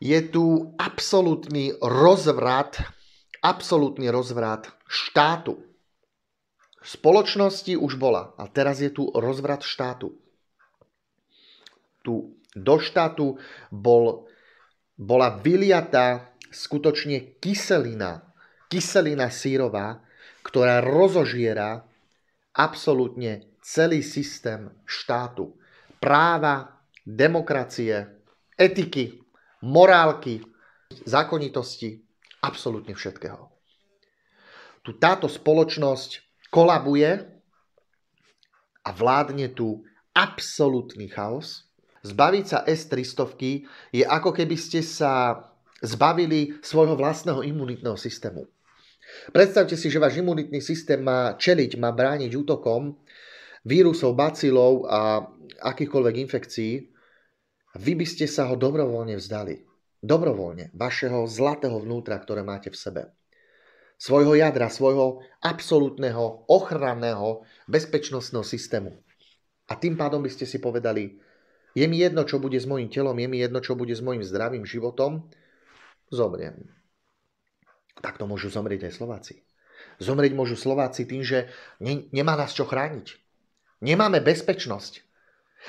je tu absolútny rozvrat, absolútny rozvrat štátu. V Spoločnosti už bola a teraz je tu rozvrat štátu. Tu do štátu bol, bola vyliatá skutočne kyselina, kyselina sírová, ktorá rozožiera absolútne celý systém štátu. Práva, demokracie, etiky, morálky, zákonitosti, absolútne všetkého. Tu táto spoločnosť kolabuje a vládne tu absolútny chaos. Zbaviť sa S-300 je ako keby ste sa zbavili svojho vlastného imunitného systému. Predstavte si, že váš imunitný systém má čeliť, má brániť útokom vírusov, bacilov a akýchkoľvek infekcií, vy by ste sa ho dobrovoľne vzdali. Dobrovoľne, vašeho zlatého vnútra, ktoré máte v sebe. Svojho jadra, svojho absolútneho, ochranného, bezpečnostného systému. A tým pádom by ste si povedali, je mi jedno, čo bude s mojim telom, je mi jedno, čo bude s mojim zdravým životom, zomriem. to môžu zomrieť aj Slováci. Zomrieť môžu Slováci tým, že ne, nemá nás čo chrániť. Nemáme bezpečnosť.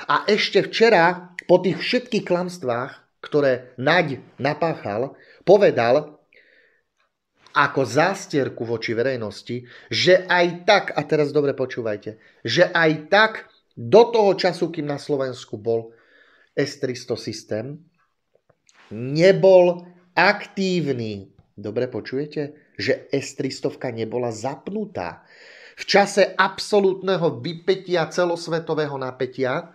A ešte včera, po tých všetkých klamstvách, ktoré naď napáchal, povedal ako zástierku voči verejnosti, že aj tak, a teraz dobre počúvajte, že aj tak do toho času, kým na Slovensku bol S300 systém, nebol aktívny. Dobre počujete? Že S300 nebola zapnutá. V čase absolútneho vypetia celosvetového napätia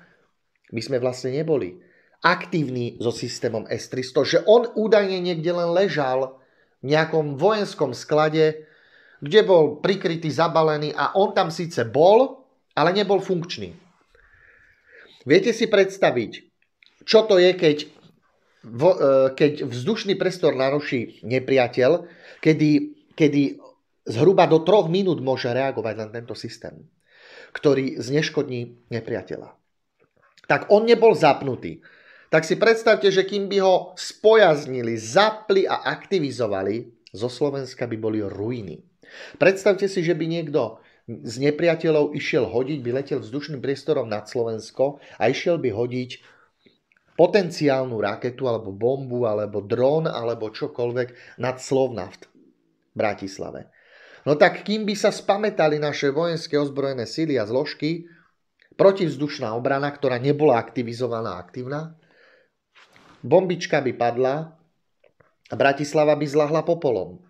my sme vlastne neboli aktívni so systémom S-300, že on údajne niekde len ležal v nejakom vojenskom sklade, kde bol prikrytý, zabalený a on tam síce bol, ale nebol funkčný. Viete si predstaviť, čo to je, keď, vo, e, keď vzdušný prestor naruší nepriateľ, kedy, kedy zhruba do troch minút môže reagovať na tento systém, ktorý zneškodní nepriateľa tak on nebol zapnutý. Tak si predstavte, že kým by ho spojaznili, zapli a aktivizovali, zo Slovenska by boli ruiny. Predstavte si, že by niekto z nepriateľov išiel hodiť, by letel vzdušným priestorom nad Slovensko a išiel by hodiť potenciálnu raketu alebo bombu alebo dron alebo čokoľvek nad Slovnaft v Bratislave. No tak kým by sa spametali naše vojenské ozbrojené síly a zložky, protivzdušná obrana, ktorá nebola aktivizovaná aktívna. Bombička by padla a Bratislava by zlahla popolom.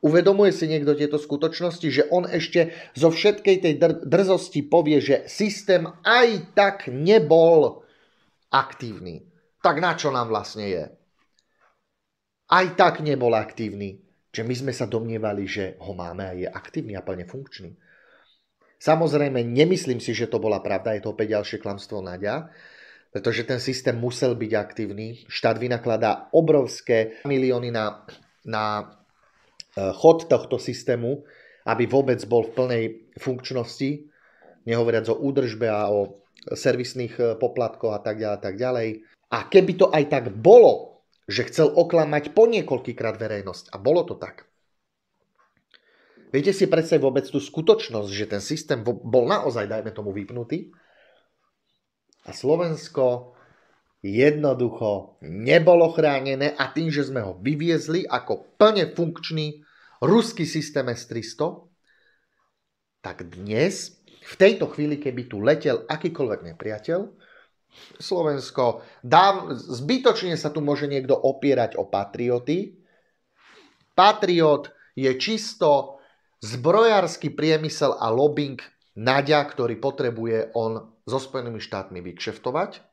Uvedomuje si niekto tieto skutočnosti, že on ešte zo všetkej tej dr- drzosti povie, že systém aj tak nebol aktívny. Tak na čo nám vlastne je? Aj tak nebol aktívny. Že my sme sa domnievali, že ho máme a je aktívny a plne funkčný. Samozrejme, nemyslím si, že to bola pravda, je to opäť ďalšie klamstvo Nadia, pretože ten systém musel byť aktívny. Štát vynakladá obrovské milióny na, na e, chod tohto systému, aby vôbec bol v plnej funkčnosti, nehovoriac o údržbe a o servisných e, poplatkoch a tak ďalej, tak ďalej. A keby to aj tak bolo, že chcel oklamať po niekoľkýkrát verejnosť, a bolo to tak, Viete si predstaviť vôbec tú skutočnosť, že ten systém bol naozaj, dajme tomu, vypnutý a Slovensko jednoducho nebolo chránené a tým, že sme ho vyviezli ako plne funkčný ruský systém S-300, tak dnes, v tejto chvíli, keby tu letel akýkoľvek nepriateľ, Slovensko, dám, zbytočne sa tu môže niekto opierať o patrioty. Patriot je čisto zbrojársky priemysel a lobbying Nadia, ktorý potrebuje on so Spojenými štátmi vykšeftovať.